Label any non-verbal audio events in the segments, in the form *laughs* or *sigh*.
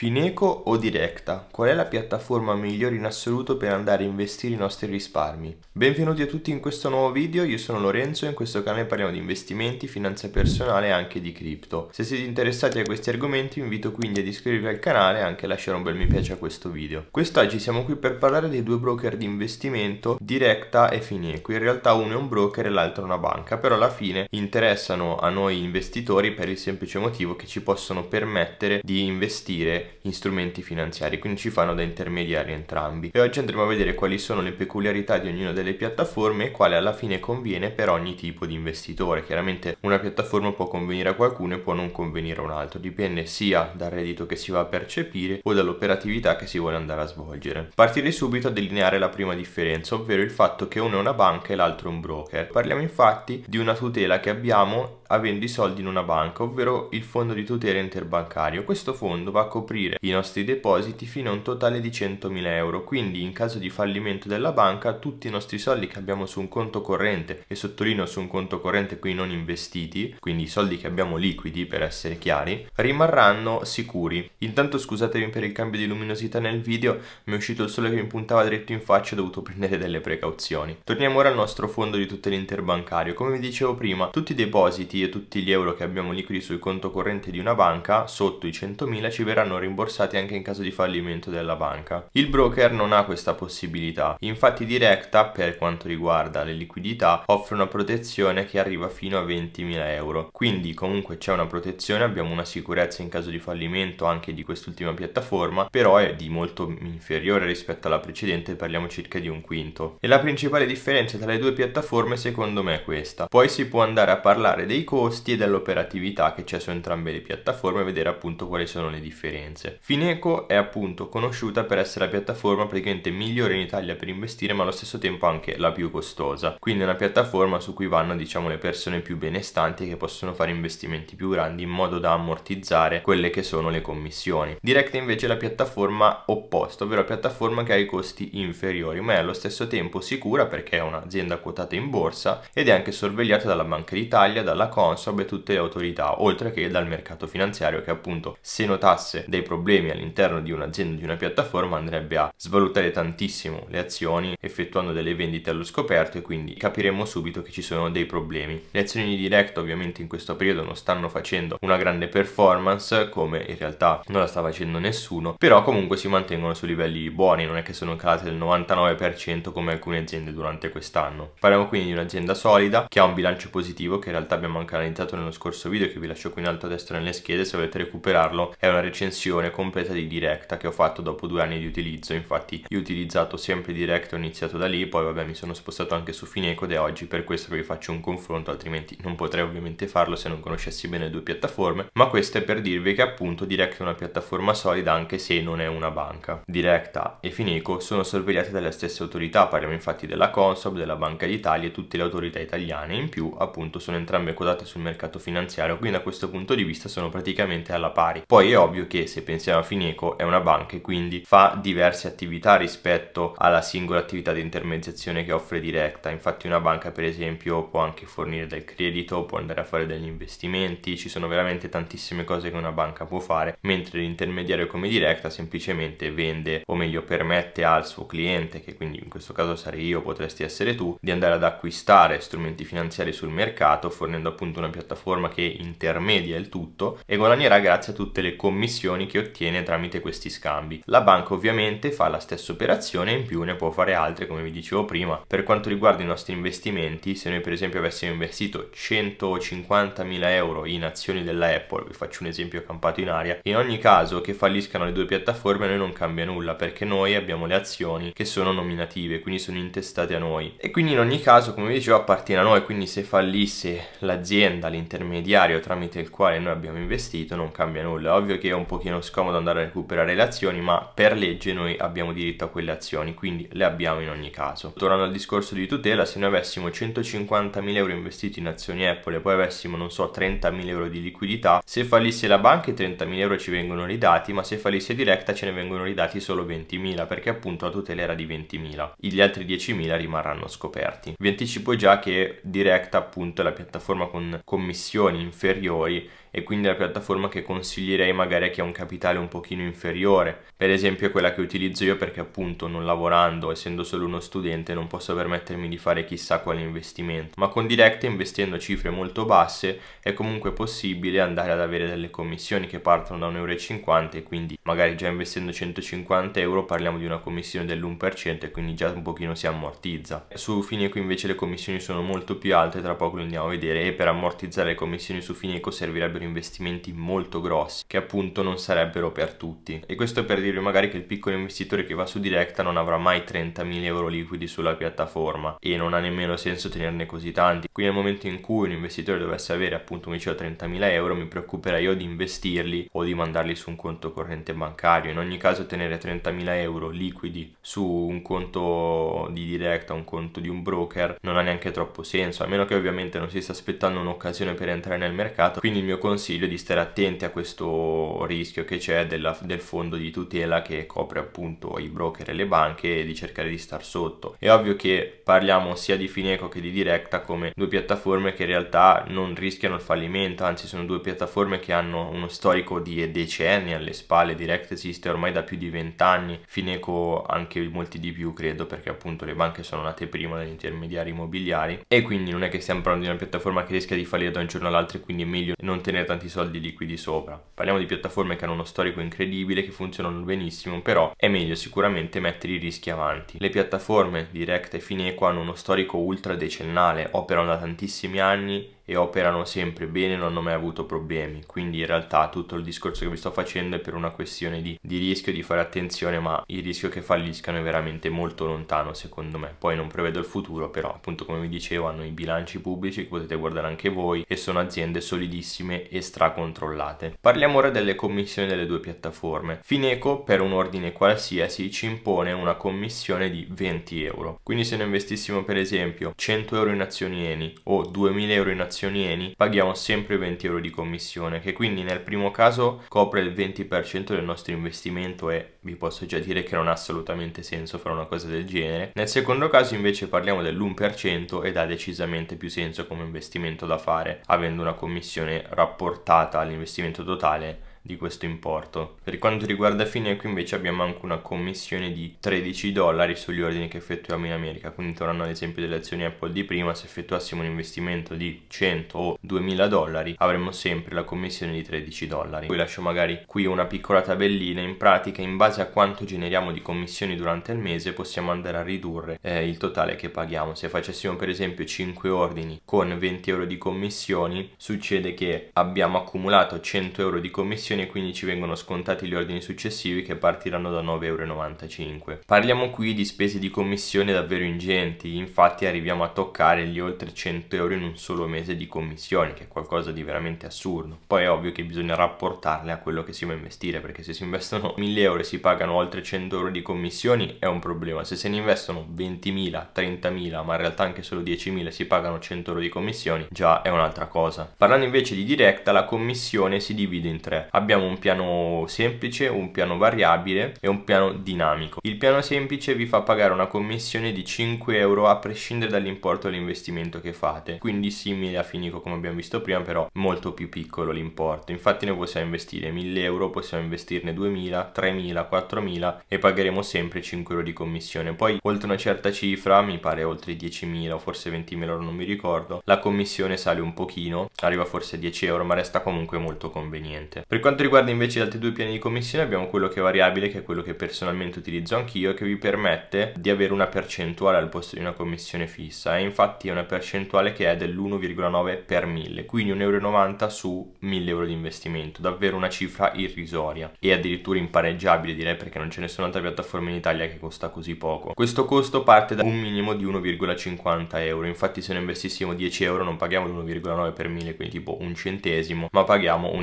Fineco o Directa? Qual è la piattaforma migliore in assoluto per andare a investire i nostri risparmi? Benvenuti a tutti in questo nuovo video, io sono Lorenzo e in questo canale parliamo di investimenti, finanza personale e anche di cripto. Se siete interessati a questi argomenti vi invito quindi ad iscrivervi al canale e anche a lasciare un bel mi piace a questo video. Quest'oggi siamo qui per parlare dei due broker di investimento, Directa e Fineco. In realtà uno è un broker e l'altro una banca, però alla fine interessano a noi investitori per il semplice motivo che ci possono permettere di investire come gli strumenti finanziari, quindi ci fanno da intermediari entrambi. E oggi andremo a vedere quali sono le peculiarità di ognuna delle piattaforme e quale alla fine conviene per ogni tipo di investitore. Chiaramente una piattaforma può convenire a qualcuno e può non convenire a un altro, dipende sia dal reddito che si va a percepire o dall'operatività che si vuole andare a svolgere. Partirei subito a delineare la prima differenza, ovvero il fatto che uno è una banca e l'altro un broker. Parliamo infatti di una tutela che abbiamo avendo i soldi in una banca, ovvero il fondo di tutela interbancario. Questo fondo va a coprire i nostri depositi fino a un totale di 100.000 euro, quindi in caso di fallimento della banca tutti i nostri soldi che abbiamo su un conto corrente, e sottolineo su un conto corrente qui non investiti, quindi i soldi che abbiamo liquidi per essere chiari, rimarranno sicuri. Intanto scusatemi per il cambio di luminosità nel video, mi è uscito il sole che mi puntava dritto in faccia e ho dovuto *laughs* prendere delle precauzioni. Torniamo ora al nostro fondo di tutela interbancario. Come vi dicevo prima, tutti i depositi e tutti gli euro che abbiamo liquidi sul conto corrente di una banca, sotto i 100.000, ci verranno rimborsati anche in caso di fallimento della banca. Il broker non ha questa possibilità, infatti Directa, per quanto riguarda le liquidità, offre una protezione che arriva fino a 20.000 euro. Quindi comunque c'è una protezione, abbiamo una sicurezza in caso di fallimento anche di quest'ultima piattaforma, però è di molto inferiore rispetto alla precedente, parliamo circa di un quinto. E la principale differenza tra le due piattaforme secondo me è questa. Poi si può andare a parlare dei costi e dell'operatività che c'è su entrambe le piattaforme e vedere appunto quali sono le differenze. Fineco è appunto conosciuta per essere la piattaforma praticamente migliore in Italia per investire ma allo stesso tempo anche la più costosa, quindi è una piattaforma su cui vanno diciamo le persone più benestanti che possono fare investimenti più grandi in modo da ammortizzare quelle che sono le commissioni. Direct invece è la piattaforma opposta, ovvero la piattaforma che ha i costi inferiori ma è allo stesso tempo sicura perché è un'azienda quotata in borsa ed è anche sorvegliata dalla Banca d'Italia, dalla Com Consob e tutte le autorità, oltre che dal mercato finanziario che appunto se notasse dei problemi all'interno di un'azienda, di una piattaforma, andrebbe a svalutare tantissimo le azioni effettuando delle vendite allo scoperto e quindi capiremmo subito che ci sono dei problemi. Le azioni di Direct ovviamente in questo periodo non stanno facendo una grande performance come in realtà non la sta facendo nessuno, però comunque si mantengono su livelli buoni, non è che sono calate del 99% come alcune aziende durante quest'anno. Parliamo quindi di un'azienda solida che ha un bilancio positivo che in realtà abbiamo anche analizzato nello scorso video che vi lascio qui in alto a destra nelle schede se volete recuperarlo è una recensione completa di Directa che ho fatto dopo due anni di utilizzo infatti io ho utilizzato sempre Directa ho iniziato da lì poi vabbè mi sono spostato anche su Fineco ed è oggi per questo che vi faccio un confronto altrimenti non potrei ovviamente farlo se non conoscessi bene le due piattaforme ma questo è per dirvi che appunto Directa è una piattaforma solida anche se non è una banca Directa e Fineco sono sorvegliate dalle stesse autorità parliamo infatti della Consob, della Banca d'Italia e tutte le autorità italiane in più appunto sono entrambe codate quotata sul mercato finanziario, quindi da questo punto di vista sono praticamente alla pari. Poi è ovvio che se pensiamo a Fineco è una banca e quindi fa diverse attività rispetto alla singola attività di intermediazione che offre diretta, infatti una banca per esempio può anche fornire del credito, può andare a fare degli investimenti, ci sono veramente tantissime cose che una banca può fare, mentre l'intermediario come diretta semplicemente vende o meglio permette al suo cliente, che quindi in questo caso sarei io, potresti essere tu, di andare ad acquistare strumenti finanziari sul mercato fornendo appunto una piattaforma che intermedia il tutto e guadagnerà grazie a tutte le commissioni che ottiene tramite questi scambi. La banca ovviamente fa la stessa operazione e in più ne può fare altre come vi dicevo prima. Per quanto riguarda i nostri investimenti, se noi per esempio avessimo investito 150.000 euro in azioni della Apple, vi faccio un esempio campato in aria, in ogni caso che falliscano le due piattaforme noi non cambia nulla perché noi abbiamo le azioni che sono nominative, quindi sono intestate a noi. E quindi in ogni caso, come vi dicevo, appartiene a noi, quindi se fallisse l'azienda l'azienda, l'intermediario tramite il quale noi abbiamo investito non cambia nulla. Ovvio che è un pochino scomodo andare a recuperare le azioni, ma per legge noi abbiamo diritto a quelle azioni, quindi le abbiamo in ogni caso. Tornando al discorso di tutela, se noi avessimo 150.000 euro investiti in azioni Apple e poi avessimo, non so, 30.000 euro di liquidità, se fallisse la banca i 30.000 euro ci vengono ridati, ma se fallisse Directa ce ne vengono ridati solo 20.000 perché appunto la tutela era di 20.000. Gli altri 10.000 rimarranno scoperti. Vi anticipo già che Directa appunto è la piattaforma con con commissioni inferiori e quindi la piattaforma che consiglierei magari a chi ha un capitale un pochino inferiore. Per esempio è quella che utilizzo io perché appunto non lavorando, essendo solo uno studente, non posso permettermi di fare chissà quale investimento. Ma con Direct investendo cifre molto basse è comunque possibile andare ad avere delle commissioni che partono da 1,50 euro e quindi magari già investendo 150 euro parliamo di una commissione dell'1% e quindi già un pochino si ammortizza. Su Fineco invece le commissioni sono molto più alte, tra poco lo andiamo a vedere e per ammortizzare le commissioni su Fineco servirebbero investimenti molto grossi, che appunto non sarebbero per tutti. E questo per dirvi magari che il piccolo investitore che va su Directa non avrà mai 30.000 euro liquidi sulla piattaforma e non ha nemmeno senso tenerne così tanti. Quindi nel momento in cui un investitore dovesse avere appunto come dicevo 30.000 euro mi preoccuperei o di investirli o di mandarli su un conto corrente bancario. In ogni caso tenere 30.000 euro liquidi su un conto di Directa, un conto di un broker non ha neanche troppo senso, a meno che ovviamente non si stia aspettando sono un'occasione per entrare nel mercato, quindi il mio consiglio è di stare attenti a questo rischio che c'è del fondo di tutela che copre appunto i broker e le banche e di cercare di star sotto. È ovvio che parliamo sia di Fineco che di Directa come due piattaforme che in realtà non rischiano il fallimento, anzi sono due piattaforme che hanno uno storico di decenni alle spalle, Direct esiste ormai da più di vent'anni, Fineco anche molti di più credo perché appunto le banche sono nate prima dagli intermediari immobiliari e quindi non è che stiamo parlando di una piattaforma che rischia rischia di fallire da un giorno all'altro e quindi è meglio non tenere tanti soldi liquidi sopra. Parliamo di piattaforme che hanno uno storico incredibile, che funzionano benissimo, però è meglio sicuramente mettere i rischi avanti. Le piattaforme Direct e Fineco hanno uno storico ultra decennale, operano da tantissimi anni e operano sempre bene, non hanno mai avuto problemi. Quindi in realtà tutto il discorso che vi sto facendo è per una questione di, di rischio, di fare attenzione, ma il rischio che falliscano è veramente molto lontano secondo me. Poi non prevedo il futuro, però appunto come vi dicevo hanno i bilanci pubblici che potete guardare anche voi e sono aziende solidissime e stracontrollate. Parliamo ora delle commissioni delle due piattaforme. Fineco per un ordine qualsiasi ci impone una commissione di 20 euro. Quindi se noi investissimo per esempio 100 euro in azioni ENI o 2000 euro in azioni azionieri paghiamo sempre 20 euro di commissione che quindi nel primo caso copre il 20% del nostro investimento e vi posso già dire che non ha assolutamente senso fare una cosa del genere. Nel secondo caso invece parliamo dell'1% ed ha decisamente più senso come investimento da fare avendo una commissione rapportata all'investimento totale di questo importo. Per quanto riguarda Fine qui invece abbiamo anche una commissione di 13 dollari sugli ordini che effettuiamo in America, quindi tornando ad esempio delle azioni Apple di prima, se effettuassimo un investimento di 100 o 2000 dollari avremmo sempre la commissione di 13 dollari. Poi lascio magari qui una piccola tabellina, in pratica in base a quanto generiamo di commissioni durante il mese possiamo andare a ridurre eh, il totale che paghiamo. Se facessimo per esempio 5 ordini con 20 euro di commissioni succede che abbiamo accumulato 100 euro di commissioni commissione e quindi ci vengono scontati gli ordini successivi che partiranno da 9,95€. Parliamo qui di spese di commissione davvero ingenti, infatti arriviamo a toccare gli oltre 100 euro in un solo mese di commissioni, che è qualcosa di veramente assurdo. Poi è ovvio che bisogna rapportarle a quello che si va a investire, perché se si investono 1000 *laughs* euro e si pagano oltre 100 euro di commissioni è un problema, se se ne investono 20.000, 30.000, ma in realtà anche solo 10.000 si pagano 100 euro di commissioni, già è un'altra cosa. Parlando invece di diretta, la commissione si divide in tre abbiamo un piano semplice, un piano variabile e un piano dinamico. Il piano semplice vi fa pagare una commissione di 5 euro a prescindere dall'importo dell'investimento che fate, quindi simile a Finico come abbiamo visto prima, però molto più piccolo l'importo. Infatti noi possiamo investire 1000 euro, possiamo investirne 2000, 3000, 4000 e pagheremo sempre 5 euro di commissione. Poi oltre una certa cifra, mi pare oltre 10.000 o forse 20.000 euro, non mi ricordo, la commissione sale un pochino, arriva forse a 10 euro, ma resta comunque molto conveniente. Per quanto riguarda invece gli altri due piani di commissione abbiamo quello che è variabile, che è quello che personalmente utilizzo anch'io e che vi permette di avere una percentuale al posto di una commissione fissa. E infatti è una percentuale che è dell'1,9 per 1000, quindi 1,90 euro su 1000 euro di investimento, davvero una cifra irrisoria e addirittura impareggiabile direi perché non c'è nessun'altra piattaforma in Italia che costa così poco. Questo costo parte da un minimo di 1,50 euro, infatti se noi investissimo 10 euro non paghiamo l'1,9 per 1000, quindi tipo un centesimo, ma paghiamo 1,50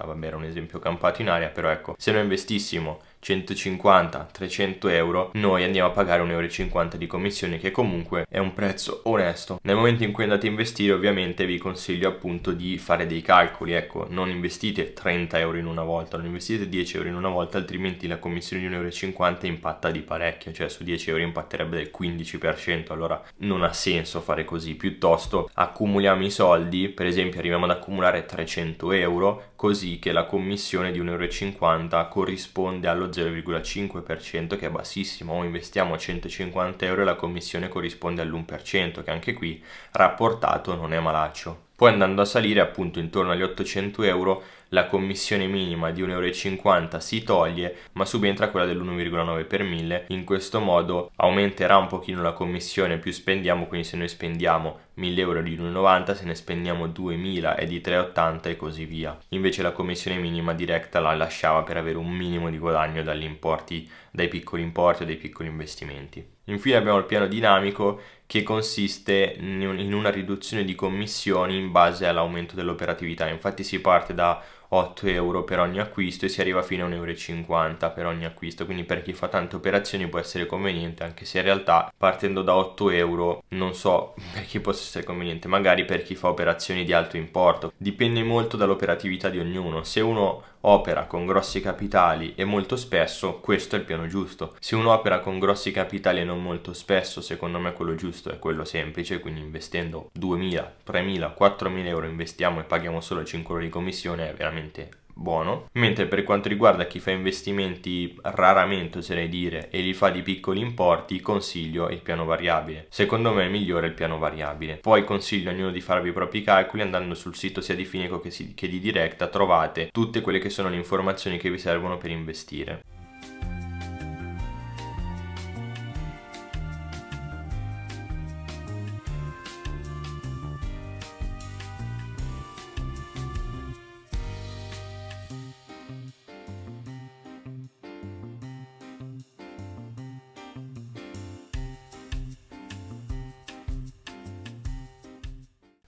euro vabbè era un esempio campato in aria, però ecco, se noi investissimo 150, 300 euro, noi andiamo a pagare 1,50 euro di commissione che comunque è un prezzo onesto. Nel momento in cui andate a investire ovviamente vi consiglio appunto di fare dei calcoli, ecco non investite 30 euro in una volta, non investite 10 euro in una volta altrimenti la commissione di 1,50 euro impatta di parecchio, cioè su 10 euro impatterebbe del 15%, allora non ha senso fare così, piuttosto accumuliamo i soldi, per esempio arriviamo ad accumulare 300 euro così che la commissione di 1,50 euro corrisponde allo 0,5% che è bassissimo, o investiamo 150 euro e la commissione corrisponde all'1%, che anche qui rapportato non è malaccio. Poi andando a salire appunto intorno agli 800 euro la commissione minima di 1,50 euro si toglie ma subentra quella dell'1,9 per 1000 in questo modo aumenterà un pochino la commissione più spendiamo quindi se noi spendiamo 1000 euro di 1,90 se ne spendiamo 2000 è di 3,80 e così via invece la commissione minima diretta la lasciava per avere un minimo di guadagno dagli importi dai piccoli importi o dai piccoli investimenti infine abbiamo il piano dinamico che consiste in una riduzione di commissioni in base all'aumento dell'operatività infatti si parte da 8 euro per ogni acquisto e si arriva fino a 1,50 euro per ogni acquisto quindi per chi fa tante operazioni può essere conveniente anche se in realtà partendo da 8 euro non so *laughs* per chi possa essere conveniente magari per chi fa operazioni di alto importo dipende molto dall'operatività di ognuno se uno opera con grossi capitali e molto spesso, questo è il piano giusto. Se uno opera con grossi capitali e non molto spesso, secondo me quello giusto è quello semplice, quindi investendo 2.000, 3.000, 4.000 euro investiamo e paghiamo solo 5 euro di commissione, è veramente buono, mentre per quanto riguarda chi fa investimenti raramente oserei dire e li fa di piccoli importi consiglio il piano variabile, secondo me è migliore il piano variabile, poi consiglio a ognuno di farvi i propri calcoli andando sul sito sia di Fineco che, si, che di Directa trovate tutte quelle che sono le informazioni che vi servono per investire.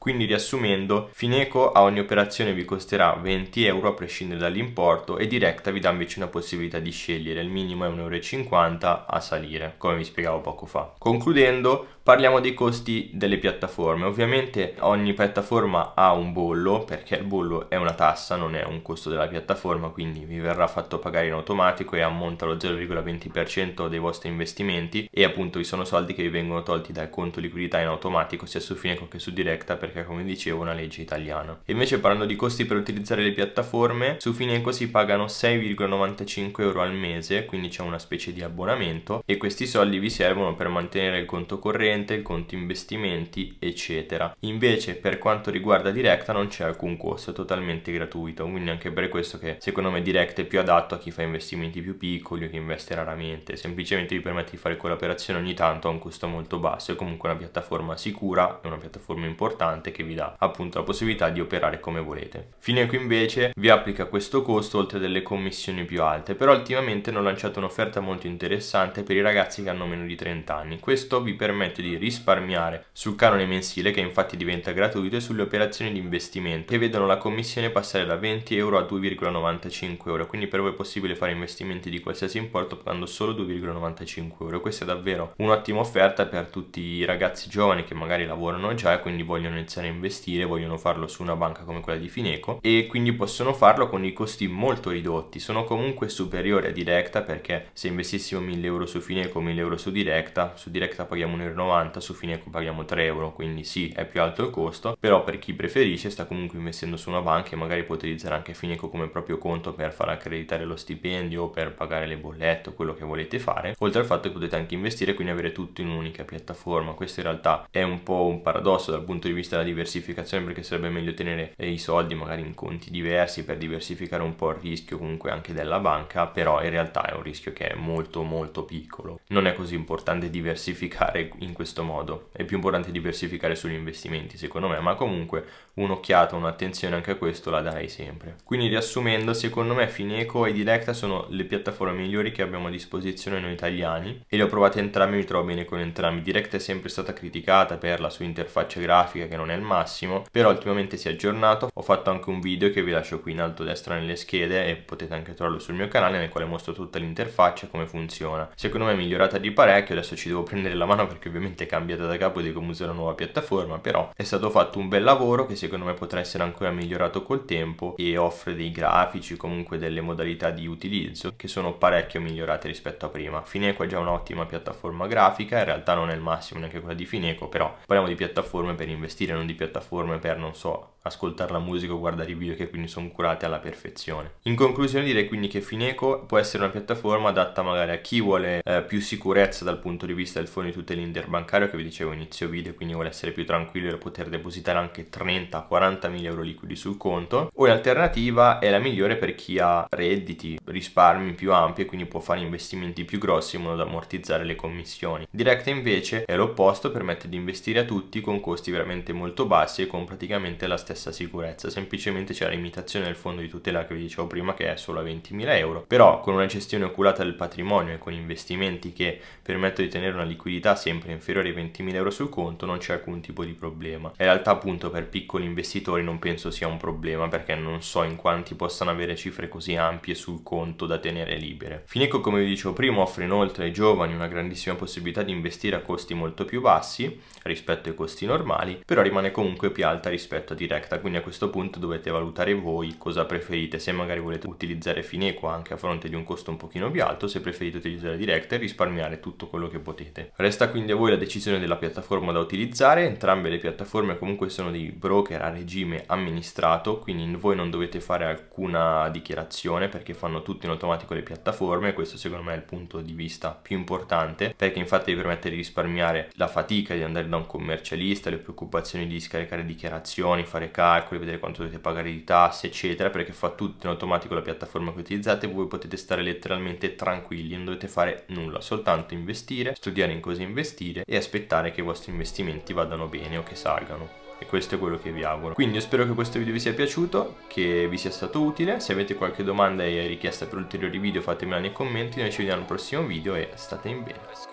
Quindi riassumendo, Fineco a ogni operazione vi costerà 20 euro a prescindere dall'importo e Directa vi dà invece una possibilità di scegliere, il minimo è 1,50 euro a salire, come vi spiegavo poco fa. Concludendo, parliamo dei costi delle piattaforme. Ovviamente ogni piattaforma ha un bollo, perché il bollo è una tassa, non è un costo della piattaforma, quindi vi verrà fatto pagare in automatico e ammonta lo 0,20% dei vostri investimenti e appunto vi sono soldi che vi vengono tolti dal conto liquidità in automatico sia su Fineco che su Directa perché come dicevo è una legge italiana. E invece parlando di costi per utilizzare le piattaforme, su Fineco si pagano 6,95 euro al mese, quindi c'è una specie di abbonamento e questi soldi vi servono per mantenere il conto corrente, il conto investimenti, eccetera. Invece per quanto riguarda Directa non c'è alcun costo, è totalmente gratuito, quindi anche per questo che secondo me Directa è più adatto a chi fa investimenti più piccoli o chi investe raramente, semplicemente vi permette di fare quell'operazione ogni tanto a un costo molto basso, è comunque una piattaforma sicura, è una piattaforma importante importante che vi dà appunto la possibilità di operare come volete. Fineco invece vi applica questo costo oltre delle commissioni più alte, però ultimamente hanno lanciato un'offerta molto interessante per i ragazzi che hanno meno di 30 anni. Questo vi permette di risparmiare sul canone mensile che infatti diventa gratuito e sulle operazioni di investimento che vedono la commissione passare da 20 euro a 2,95 euro, quindi per voi è possibile fare investimenti di qualsiasi importo pagando solo 2,95 euro. Questa è davvero un'ottima offerta per tutti i ragazzi giovani che magari lavorano già e quindi vogliono iniziare a investire vogliono farlo su una banca come quella di Fineco e quindi possono farlo con i costi molto ridotti, sono comunque superiori a Directa perché se investissimo 1000 euro su Fineco, 1000 euro su Directa, su Directa paghiamo 1,90 euro su Fineco paghiamo 3 euro, quindi sì è più alto il costo, però per chi preferisce sta comunque investendo su una banca e magari può utilizzare anche Fineco come proprio conto per far accreditare lo stipendio, per pagare le bollette o quello che volete fare, oltre al fatto che potete anche investire quindi avere tutto in un'unica piattaforma, questo in realtà è un po' un paradosso dal punto di vista la diversificazione perché sarebbe meglio tenere eh, i soldi magari in conti diversi per diversificare un po' il rischio comunque anche della banca, però in realtà è un rischio che è molto molto piccolo. Non è così importante diversificare in questo modo, è più importante diversificare sugli investimenti secondo me, ma comunque un'occhiata, un'attenzione anche a questo la darei sempre. Quindi riassumendo, secondo me Fineco e Directa sono le piattaforme migliori che abbiamo a disposizione noi italiani e le ho provate entrambe e mi trovo bene con entrambi. Directa è sempre stata criticata per la sua interfaccia grafica che non è il massimo, però ultimamente si è aggiornato, ho fatto anche un video che vi lascio qui in alto a destra nelle schede e potete anche trovarlo sul mio canale nel quale mostro tutta l'interfaccia e come funziona. Secondo me è migliorata di parecchio, adesso ci devo prendere la mano perché ovviamente è cambiata da capo e devo usare una nuova piattaforma, però è stato fatto un bel lavoro che secondo secondo me potrà essere ancora migliorato col tempo e offre dei grafici comunque delle modalità di utilizzo che sono parecchio migliorate rispetto a prima Fineco è già un'ottima piattaforma grafica in realtà non è il massimo neanche quella di Fineco però parliamo di piattaforme per investire non di piattaforme per non so ascoltare la musica o guardare i video che quindi sono curati alla perfezione. In conclusione direi quindi che Fineco può essere una piattaforma adatta magari a chi vuole eh, più sicurezza dal punto di vista del fondo di tutela interbancario che vi dicevo inizio video quindi vuole essere più tranquillo e poter depositare anche 30-40 mila euro liquidi sul conto o in alternativa è la migliore per chi ha redditi, risparmi più ampi e quindi può fare investimenti più grossi in modo da ammortizzare le commissioni. Direct invece è l'opposto, permette di investire a tutti con costi veramente molto bassi e con praticamente la stessa stessa sicurezza, semplicemente c'è la limitazione del fondo di tutela che vi dicevo prima che è solo a 20.000 euro, però con una gestione oculata del patrimonio e con investimenti che permettono di tenere una liquidità sempre inferiore ai 20.000 euro sul conto non c'è alcun tipo di problema. In realtà appunto per piccoli investitori non penso sia un problema perché non so in quanti possano avere cifre così ampie sul conto da tenere libere. Fineco come vi dicevo prima offre inoltre ai giovani una grandissima possibilità di investire a costi molto più bassi rispetto ai costi normali, però rimane comunque più alta rispetto a Direct Selecta, quindi a questo punto dovete valutare voi cosa preferite, se magari volete utilizzare Fineco anche a fronte di un costo un pochino più alto, se preferite utilizzare Direct e risparmiare tutto quello che potete. Resta quindi a voi la decisione della piattaforma da utilizzare, entrambe le piattaforme comunque sono dei broker a regime amministrato, quindi voi non dovete fare alcuna dichiarazione perché fanno tutto in automatico le piattaforme, questo secondo me è il punto di vista più importante, perché infatti vi permette di risparmiare la fatica di andare da un commercialista, le preoccupazioni di scaricare dichiarazioni, fare calcoli, vedere quanto dovete pagare di tasse, eccetera, perché fa tutto in automatico la piattaforma che utilizzate voi potete stare letteralmente tranquilli, non dovete fare nulla, soltanto investire, studiare in cosa investire e aspettare che i vostri investimenti vadano bene o che salgano e questo è quello che vi auguro. Quindi io spero che questo video vi sia piaciuto, che vi sia stato utile, se avete qualche domanda e richiesta per ulteriori video fatemela nei commenti, noi ci vediamo al prossimo video e state in bene.